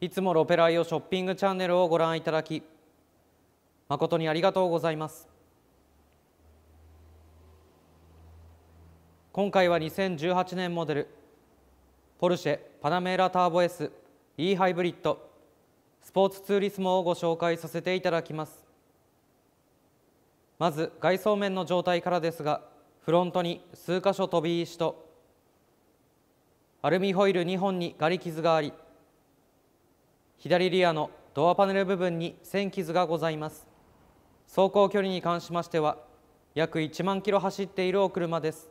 いつもロペライオショッピングチャンネルをご覧いただき誠にありがとうございます今回は2018年モデルポルシェパナメーラターボ S e ハイブリッドスポーツツーリスモをご紹介させていただきますまず外装面の状態からですがフロントに数箇所飛び石とアルミホイル2本にガリ傷があり左リアのドアパネル部分に線傷がございます走行距離に関しましては約1万キロ走っているお車です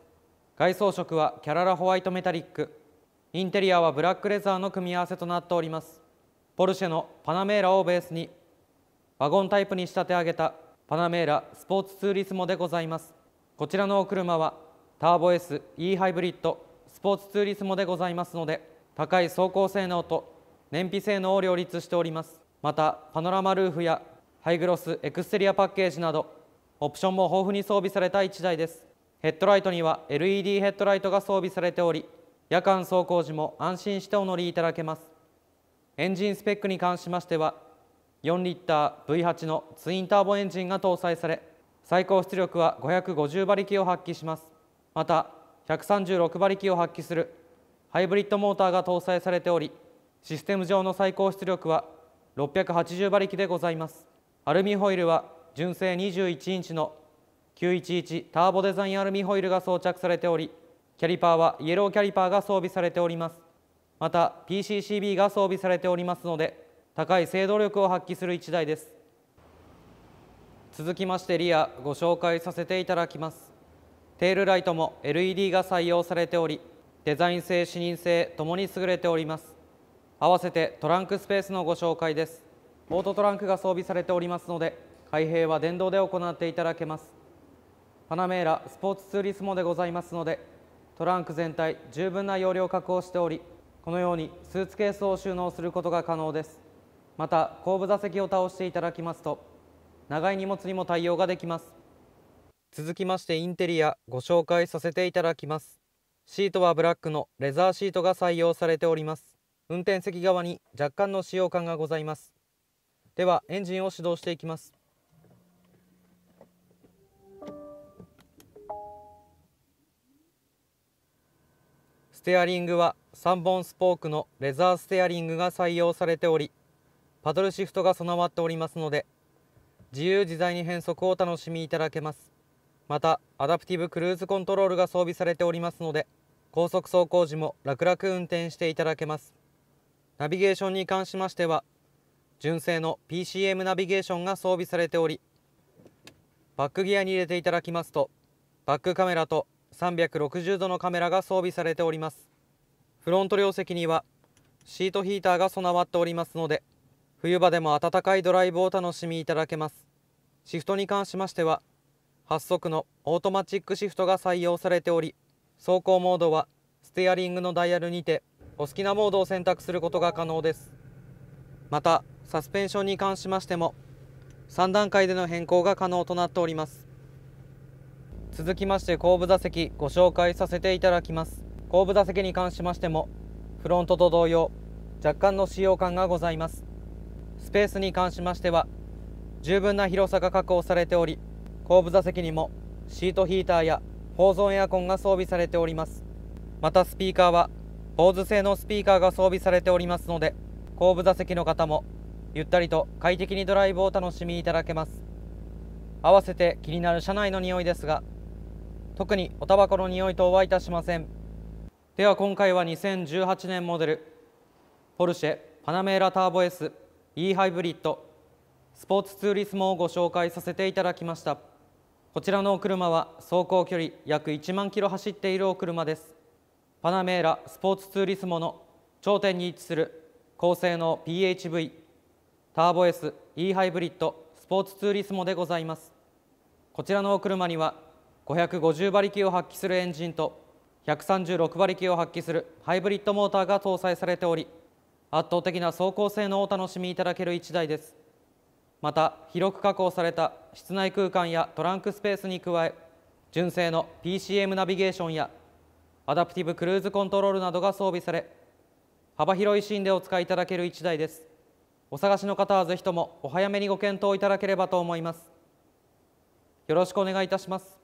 外装色はキャララホワイトメタリックインテリアはブラックレザーの組み合わせとなっておりますポルシェのパナメーラをベースにワゴンタイプに仕立て上げたパナメーラスポーツツーリスモでございますこちらのお車はターボ SE ハイブリッドスポーツツーリスモでございますので高い走行性能と燃費性能を両立しておりますまたパノラマルーフやハイグロスエクステリアパッケージなどオプションも豊富に装備された1台ですヘッドライトには LED ヘッドライトが装備されており夜間走行時も安心してお乗りいただけますエンジンスペックに関しましては4リッター V8 のツインターボエンジンが搭載され最高出力は550馬力を発揮しますまた136馬力を発揮するハイブリッドモーターが搭載されておりシステム上の最高出力は680馬力でございますアルミホイルは純正21インチの911ターボデザインアルミホイルが装着されておりキャリパーはイエローキャリパーが装備されておりますまた PCCB が装備されておりますので高い制動力を発揮する1台です続きましてリアご紹介させていただきますテールライトも LED が採用されておりデザイン性視認性ともに優れております合わせてトランクスペースのご紹介ですオートトランクが装備されておりますので開閉は電動で行っていただけますパナメーラスポーツツーリスモでございますのでトランク全体十分な容量確保しておりこのようにスーツケースを収納することが可能ですまた後部座席を倒していただきますと長い荷物にも対応ができます続きましてインテリアご紹介させていただきますシートはブラックのレザーシートが採用されております運転席側に若干の使用感がございますではエンジンを始動していきますステアリングは3本スポークのレザーステアリングが採用されておりパドルシフトが備わっておりますので自由自在に変速を楽しみいただけますまたアダプティブクルーズコントロールが装備されておりますので高速走行時も楽々運転していただけますナビゲーションに関しましては純正の PCM ナビゲーションが装備されておりバックギアに入れていただきますとバックカメラと360度のカメラが装備されておりますフロント両席にはシートヒーターが備わっておりますので冬場でも暖かいドライブをお楽しみいただけますシフトに関しましては8速のオートマチックシフトが採用されており走行モードはステアリングのダイヤルにてお好きなモードを選択することが可能ですまたサスペンションに関しましても3段階での変更が可能となっております続きまして後部座席ご紹介させていただきます後部座席に関しましてもフロントと同様若干の使用感がございますスペースに関しましては十分な広さが確保されており後部座席にもシートヒーターや宝蔵エアコンが装備されておりますまたスピーカーはポーズ製のスピーカーが装備されておりますので後部座席の方もゆったりと快適にドライブを楽しみいただけます合わせて気になる車内の匂いですが特におタバコの匂い等はいたしませんでは今回は2018年モデルポルシェパナメーラターボ S e ハイブリッドスポーツツーリスモをご紹介させていただきましたこちらのお車は走行距離約1万キロ走っているお車ですパナメーラスポーツツーリスモの頂点に位置する高性能 PHV ターボ Se ハイブリッドスポーツツーリスモでございますこちらのお車には550馬力を発揮するエンジンと136馬力を発揮するハイブリッドモーターが搭載されており圧倒的な走行性能をお楽しみいただける1台ですまた広く加工された室内空間やトランクスペースに加え純正の PCM ナビゲーションやアダプティブクルーズコントロールなどが装備され幅広いシーンでお使いいただける1台ですお探しの方はぜひともお早めにご検討いただければと思いますよろしくお願いいたします